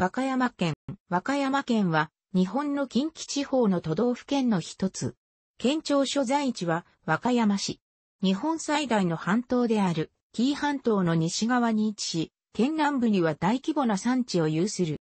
和歌山県。和歌山県は、日本の近畿地方の都道府県の一つ。県庁所在地は、和歌山市。日本最大の半島である、紀伊半島の西側に位置し、県南部には大規模な産地を有する。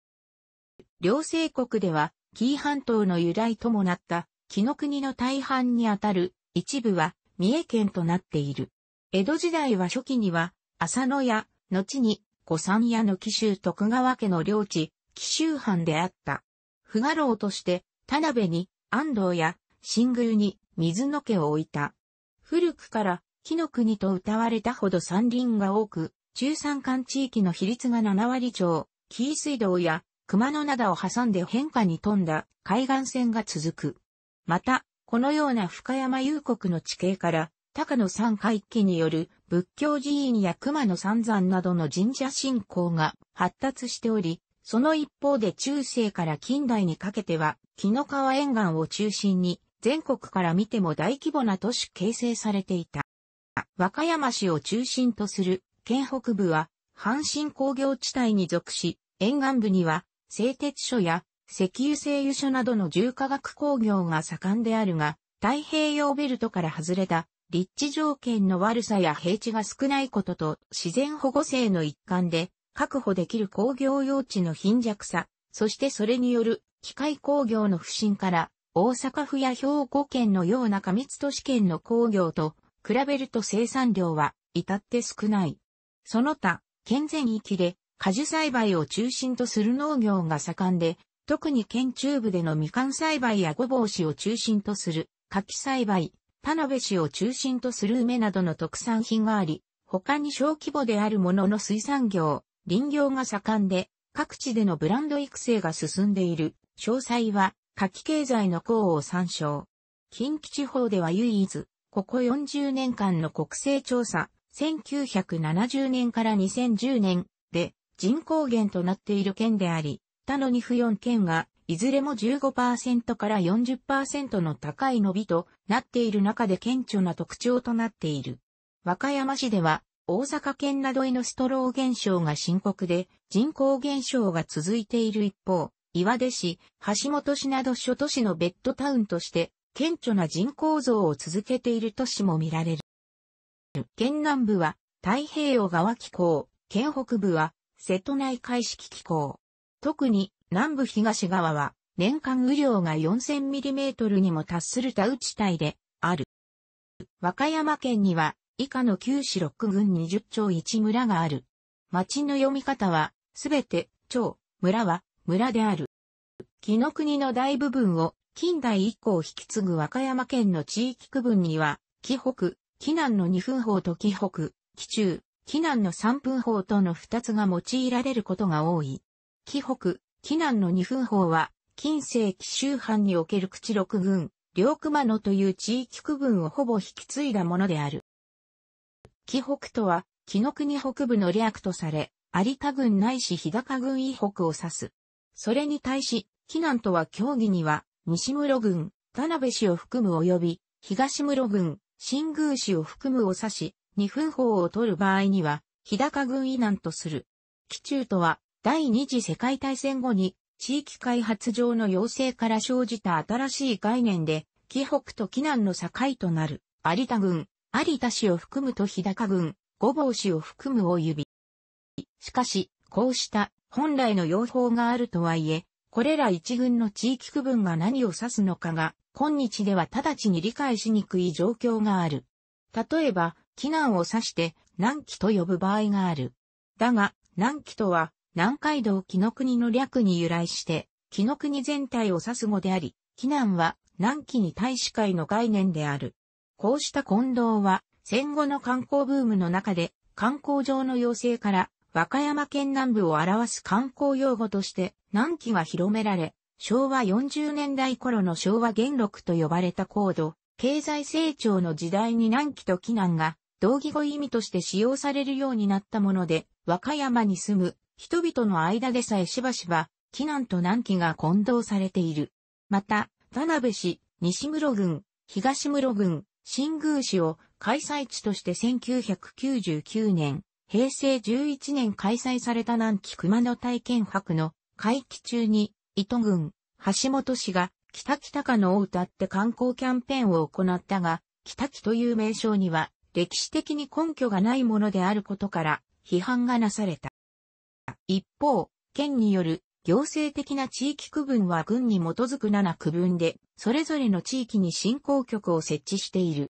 両政国では、紀伊半島の由来ともなった、紀の国の大半にあたる、一部は、三重県となっている。江戸時代は初期には、浅野や、後に古山屋の紀州徳川家の領地、紀州藩であった。不賀廊として、田辺に、安藤や、新宮に、水野家を置いた。古くから、木の国と謳われたほど山林が多く、中山間地域の比率が7割超、紀伊水道や熊野灘を挟んで変化に富んだ海岸線が続く。また、このような深山遊国の地形から、高野山海域による仏教寺院や熊野三山などの神社信仰が発達しており、その一方で中世から近代にかけては、木の川沿岸を中心に、全国から見ても大規模な都市形成されていた。和歌山市を中心とする県北部は、阪神工業地帯に属し、沿岸部には、製鉄所や石油製油所などの重化学工業が盛んであるが、太平洋ベルトから外れた立地条件の悪さや平地が少ないことと自然保護性の一環で確保できる工業用地の貧弱さ、そしてそれによる機械工業の不振から大阪府や兵庫県のような過密都市圏の工業と比べると生産量は至って少ない。その他、県全域で果樹栽培を中心とする農業が盛んで、特に県中部でのみかん栽培やごぼうしを中心とする柿栽培、田辺市を中心とする梅などの特産品があり、他に小規模であるものの水産業、林業が盛んで、各地でのブランド育成が進んでいる。詳細は、夏季経済の項を参照。近畿地方では唯一、ここ40年間の国勢調査、1970年から2010年で人口減となっている県であり、他の2府4県がいずれも15%から40%の高い伸びとなっている中で顕著な特徴となっている。和歌山市では、大阪県などへのストロー減少が深刻で、人口減少が続いている一方、岩出市、橋本市など諸都市のベッドタウンとして、顕著な人口増を続けている都市も見られる。県南部は太平洋側気候、県北部は瀬戸内海式気候。特に南部東側は年間雨量が 4000mm にも達する田雨ち帯である。和歌山県には以下の九市六郡20町一村がある。町の読み方はすべて町、村は村である。木の国の大部分を近代以降引き継ぐ和歌山県の地域区分には、紀北、紀南の二分法と紀北、紀中、紀南の三分法との二つが用いられることが多い。紀北、紀南の二分法は、近世紀周藩における口六軍、両熊野という地域区分をほぼ引き継いだものである。紀北とは、紀の国北部の略とされ、有田郡ないし日高郡以北を指す。それに対し、紀南とは協議には、西室郡、田辺市を含む及び、東室郡、新宮市を含むを指し、二分法を取る場合には、日高郡以南とする。紀中とは、第二次世界大戦後に地域開発上の要請から生じた新しい概念で、紀北と紀南の境となる、有田郡、有田市を含むと日高郡、五房市を含む大指。しかし、こうした本来の用法があるとはいえ、これら一軍の地域区分が何を指すのかが、今日では直ちに理解しにくい状況がある。例えば、紀南を指して、南紀と呼ぶ場合がある。だが、南紀とは、南海道木の国の略に由来して、木の国全体を指す語であり、木南は南紀に大使会の概念である。こうした混同は、戦後の観光ブームの中で、観光上の要請から、和歌山県南部を表す観光用語として、南紀が広められ、昭和40年代頃の昭和元禄と呼ばれた高度、経済成長の時代に南紀と紀南が同義語意味として使用されるようになったもので、和歌山に住む人々の間でさえしばしば、避難と難期が混同されている。また、田辺市、西室郡、東室郡、新宮市を開催地として1999年、平成11年開催された南期熊野体験博の会期中に、糸郡、橋本氏が、北北かのを歌って観光キャンペーンを行ったが、北北という名称には歴史的に根拠がないものであることから批判がなされた。一方、県による行政的な地域区分は軍に基づく7区分で、それぞれの地域に振興局を設置している。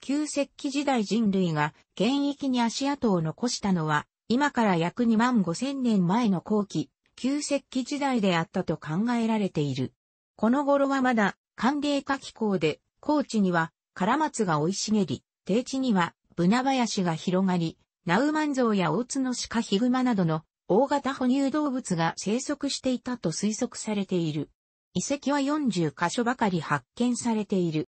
旧石器時代人類が現役に足跡を残したのは、今から約2万5千年前の後期、旧石器時代であったと考えられている。この頃はまだ、寒冷化気候で、高地には、唐松が生い茂り、低地には、ブナ林が広がり、ナウマンゾウやツノシカヒグマなどの大型哺乳動物が生息していたと推測されている。遺跡は40箇所ばかり発見されている。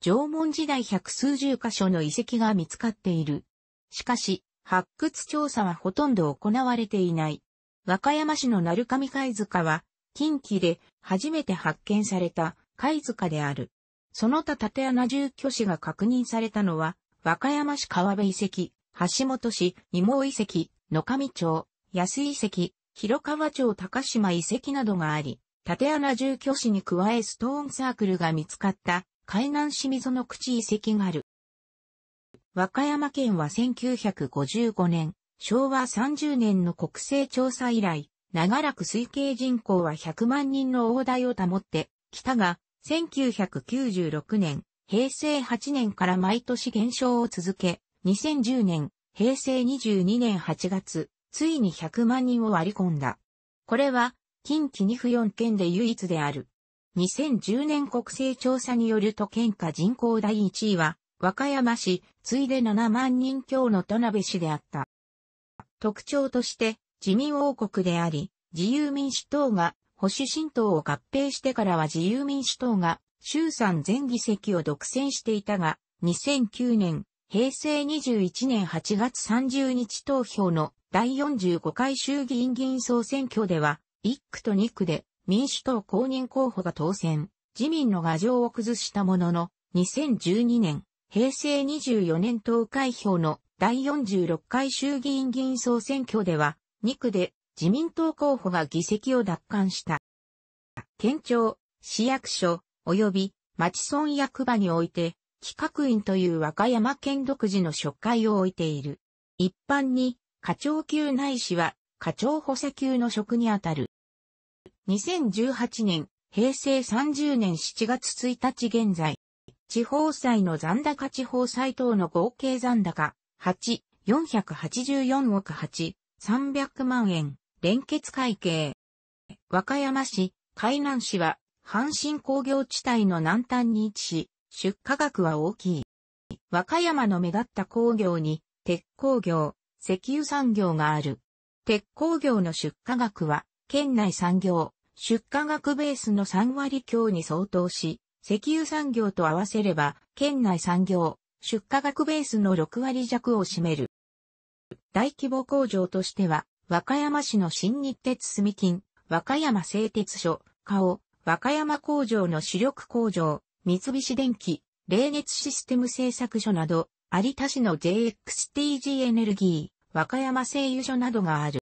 縄文時代百数十箇所の遺跡が見つかっている。しかし、発掘調査はほとんど行われていない。和歌山市の鳴上貝塚は、近畿で初めて発見された貝塚である。その他縦穴住居市が確認されたのは、和歌山市川辺遺跡、橋本市、二毛遺跡、野上町、安井遺跡、広川町高島遺跡などがあり、縦穴住居市に加えストーンサークルが見つかった海南市溝の口遺跡がある。和歌山県は1955年、昭和30年の国勢調査以来、長らく推計人口は100万人の大台を保ってきたが、1996年、平成8年から毎年減少を続け、2010年、平成22年8月、ついに100万人を割り込んだ。これは、近畿2府4県で唯一である。2010年国勢調査によると県下人口第1位は、和歌山市、ついで7万人強の田辺市であった。特徴として、自民王国であり、自由民主党が保守新党を合併してからは自由民主党が衆参全議席を独占していたが、2009年平成21年8月30日投票の第45回衆議院議員総選挙では、1区と2区で民主党公認候補が当選、自民の牙城を崩したものの、2012年、平成24年投開票の第46回衆議院議員総選挙では、2区で自民党候補が議席を奪還した。県庁、市役所、及び町村役場において、企画院という和歌山県独自の職会を置いている。一般に、課長級内氏は、課長補佐級の職にあたる。2018年、平成30年7月1日現在、地方債の残高地方債等の合計残高、8、484億8、300万円、連結会計。和歌山市、海南市は、阪神工業地帯の南端に位置し、出荷額は大きい。和歌山の目立った工業に、鉄工業、石油産業がある。鉄工業の出荷額は、県内産業、出荷額ベースの3割強に相当し、石油産業と合わせれば、県内産業、出荷額ベースの6割弱を占める。大規模工場としては、和歌山市の新日鉄住金、和歌山製鉄所、花和歌山工場の主力工場、三菱電機、冷熱システム製作所など、有田市の JXTG エネルギー、和歌山製油所などがある。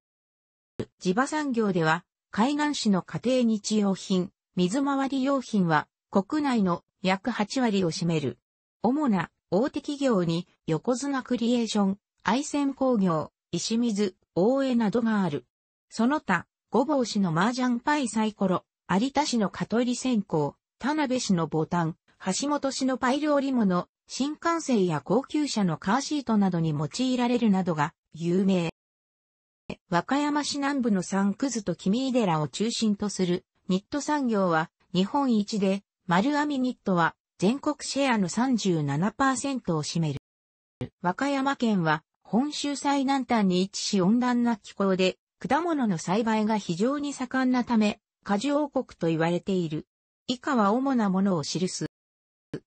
地場産業では、海岸市の家庭日用品、水回り用品は、国内の約8割を占める。主な大手企業に横綱クリエーション、愛染工業、石水、大江などがある。その他、五坊市の麻雀パイサイコロ、有田市の香取線香、田辺市のボタン、橋本市のパイル織物、新幹線や高級車のカーシートなどに用いられるなどが有名。和歌山市南部のくずと君井寺を中心とするニット産業は日本一で丸編みニットは全国シェアの37%を占める。和歌山県は本州最南端に位置し温暖な気候で果物の栽培が非常に盛んなため果樹王国と言われている。以下は主なものを記す。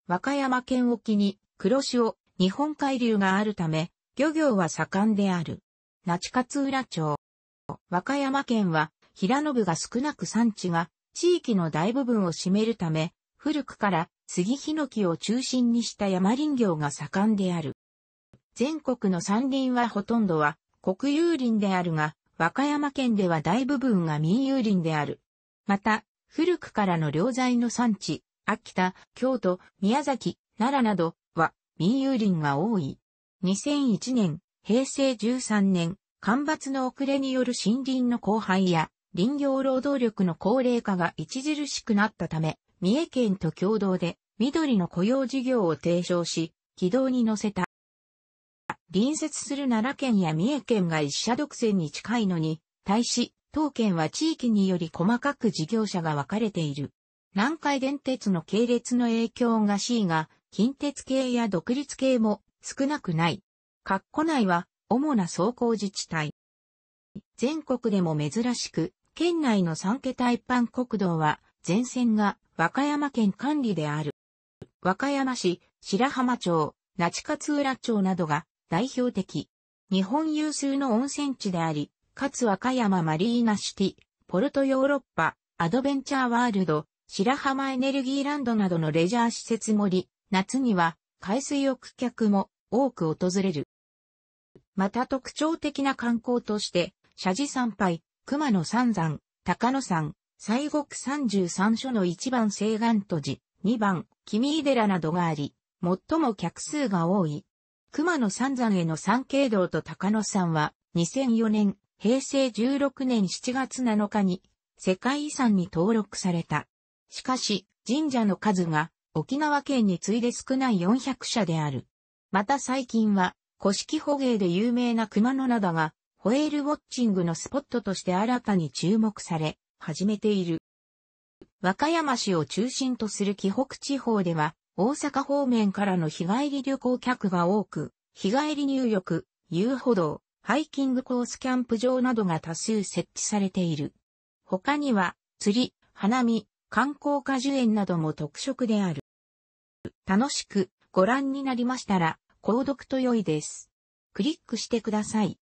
和歌山県沖に黒潮、日本海流があるため、漁業は盛んである。那智勝浦町。和歌山県は、平野部が少なく産地が、地域の大部分を占めるため、古くから杉ヒノキを中心にした山林業が盛んである。全国の山林はほとんどは国有林であるが、和歌山県では大部分が民有林である。また、古くからの良材の産地、秋田、京都、宮崎、奈良などは民有林が多い。2001年、平成13年、干ばつの遅れによる森林の荒廃や林業労働力の高齢化が著しくなったため、三重県と共同で緑の雇用事業を提唱し、軌道に乗せた。隣接する奈良県や三重県が一社独占に近いのに、対し、当県は地域により細かく事業者が分かれている。南海電鉄の系列の影響が C が、近鉄系や独立系も少なくない。括弧内は主な走行自治体。全国でも珍しく、県内の三桁一般国道は、全線が和歌山県管理である。和歌山市、白浜町、那智勝浦町などが代表的。日本有数の温泉地であり、かつ和歌山マリーナシティ、ポルトヨーロッパ、アドベンチャーワールド、白浜エネルギーランドなどのレジャー施設もり、夏には海水浴客も多く訪れる。また特徴的な観光として、社寺参拝、熊野三山、高野山、西国三十三所の一番西岸都寺、二番、君井寺などがあり、最も客数が多い。熊野三山への参詣道と高野山は、2004年、平成16年7月7日に世界遺産に登録された。しかし、神社の数が沖縄県に次いで少ない400社である。また最近は、古式捕鯨で有名な熊野灘が、ホエールウォッチングのスポットとして新たに注目され、始めている。和歌山市を中心とする紀北地方では、大阪方面からの日帰り旅行客が多く、日帰り入浴、遊歩道、ハイキングコースキャンプ場などが多数設置されている。他には、釣り、花見、観光果樹園なども特色である。楽しくご覧になりましたら、購読と良いです。クリックしてください。